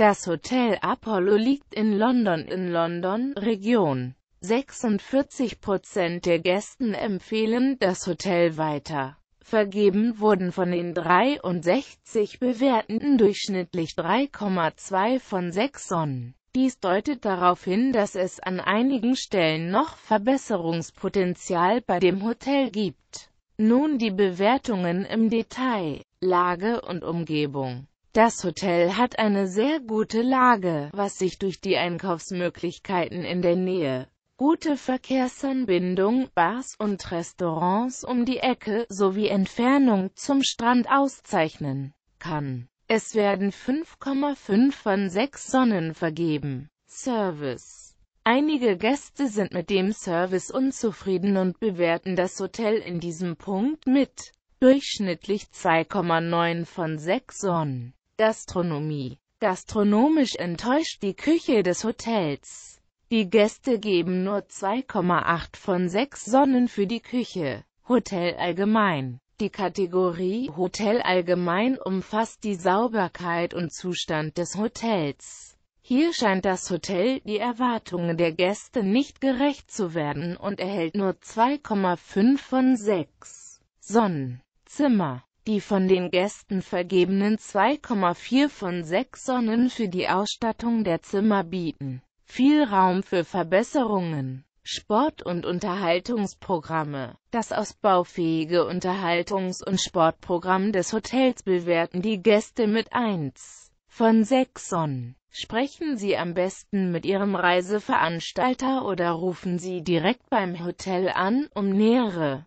Das Hotel Apollo liegt in London in London, Region. 46 Prozent der Gästen empfehlen das Hotel weiter. Vergeben wurden von den 63 Bewertenden durchschnittlich 3,2 von 6 Sonnen. Dies deutet darauf hin, dass es an einigen Stellen noch Verbesserungspotenzial bei dem Hotel gibt. Nun die Bewertungen im Detail, Lage und Umgebung. Das Hotel hat eine sehr gute Lage, was sich durch die Einkaufsmöglichkeiten in der Nähe, gute Verkehrsanbindung, Bars und Restaurants um die Ecke sowie Entfernung zum Strand auszeichnen kann. Es werden 5,5 von 6 Sonnen vergeben. Service Einige Gäste sind mit dem Service unzufrieden und bewerten das Hotel in diesem Punkt mit durchschnittlich 2,9 von 6 Sonnen. Gastronomie. Gastronomisch enttäuscht die Küche des Hotels. Die Gäste geben nur 2,8 von 6 Sonnen für die Küche. Hotel allgemein. Die Kategorie Hotel allgemein umfasst die Sauberkeit und Zustand des Hotels. Hier scheint das Hotel die Erwartungen der Gäste nicht gerecht zu werden und erhält nur 2,5 von 6 Sonnen. Zimmer die von den Gästen vergebenen 2,4 von 6 Sonnen für die Ausstattung der Zimmer bieten viel Raum für Verbesserungen. Sport- und Unterhaltungsprogramme. Das ausbaufähige Unterhaltungs- und Sportprogramm des Hotels bewerten die Gäste mit 1 von 6 Sonnen. Sprechen Sie am besten mit Ihrem Reiseveranstalter oder rufen Sie direkt beim Hotel an, um nähere